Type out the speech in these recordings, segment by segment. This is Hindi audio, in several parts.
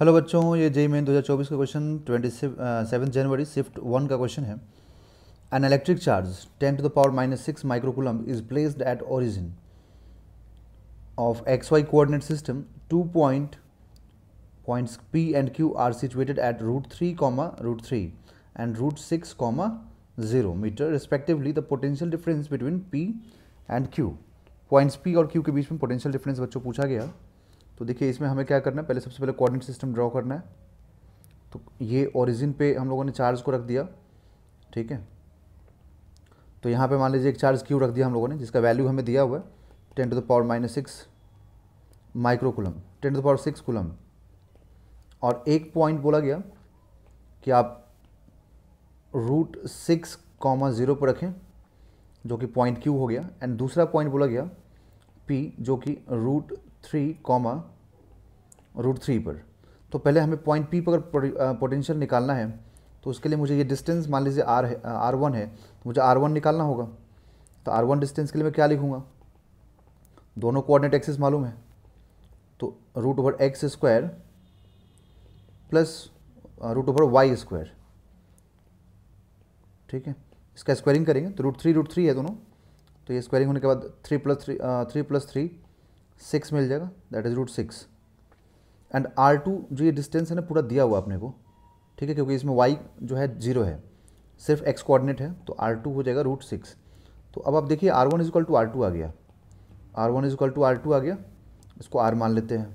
हेलो बच्चों ये जेई मेन 2024 का क्वेश्चन ट्वेंटी सेवन जनवरी शिफ्ट वन का क्वेश्चन है an electric charge ten to the power minus six microcoulomb is placed at origin of X Y coordinate system two point points P and Q are situated at root three comma root three and root six comma zero metre respectively the potential difference between P and Q points P और क्यू के बीच में पोटेंशियल डिफरेंस बच्चों पूछा गया तो देखिए इसमें हमें क्या करना है पहले सबसे पहले कोऑर्डिनेट सिस्टम ड्रॉ करना है तो ये ओरिजिन पे हम लोगों ने चार्ज को रख दिया ठीक है तो यहाँ पे मान लीजिए एक चार्ज क्यू रख दिया हम लोगों ने जिसका वैल्यू हमें दिया हुआ है ten to the power minus six microcoulomb ten to the power six coulomb और एक पॉइंट बोला गया कि आप रूट सिक्स कॉमा ज़ीरो पर रखें जो कि पॉइंट क्यू हो गया एंड दूसरा पॉइंट बोला गया पी जो कि root three comma root three पर तो पहले हमें पॉइंट पी पर अगर पोटेंशियल निकालना है तो उसके लिए मुझे ये डिस्टेंस मान लीजिए आर है आर वन है तो मुझे आर वन निकालना होगा तो आर वन डिस्टेंस के लिए मैं क्या लिखूँगा दोनों कोऑर्डिनेट एक्सेस मालूम है तो root over X square plus root over Y square ठीक है इसका स्क्वायरिंग करेंगे तो रूट थ्री रूट थ्री है दोनों तो ये स्क्वायरिंग होने के बाद three plus three three plus three six मिल जाएगा that is root six and R two जो ये डिस्टेंस है ना पूरा दिया हुआ अपने को ठीक है क्योंकि इसमें वाई जो है जीरो है सिर्फ एक्स कोऑर्डिनेट है तो आर टू हो जाएगा रूट सिक्स तो अब आप देखिए R one equal to R two आ गया R one equal to R two आ गया इसको आर मान लेते हैं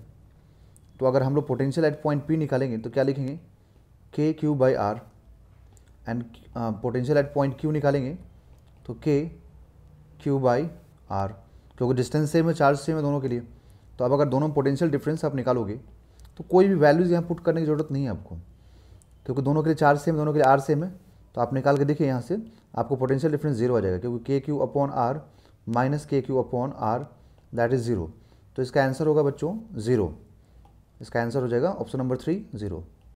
तो अगर हम लोग पोटेंशियल एट पॉइंट पी निकालेंगे तो क्या लिखेंगे k q by r and potential at point q निकालेंगे तो के क्यू बाई आर क्योंकि डिस्टेंस सेम है चार्ज सेम है दोनों के लिए तो अब अगर दोनों पोटेंशियल डिफरेंस आप निकालोगे तो कोई भी वैल्यूज़ यहाँ पुट करने की ज़रूरत नहीं है आपको क्योंकि दोनों के लिए चार्ज सेम दोनों के लिए आर सेम है तो आप निकाल के देखिए यहाँ से आपको पोटेंशियल डिफरेंस जीरो आ जाएगा क्योंकि k q upon r minus k q upon r that is zero तो इसका आंसर होगा बच्चों ज़ीरो इसका आंसर हो जाएगा ऑप्शन नंबर थ्री ज़ीरो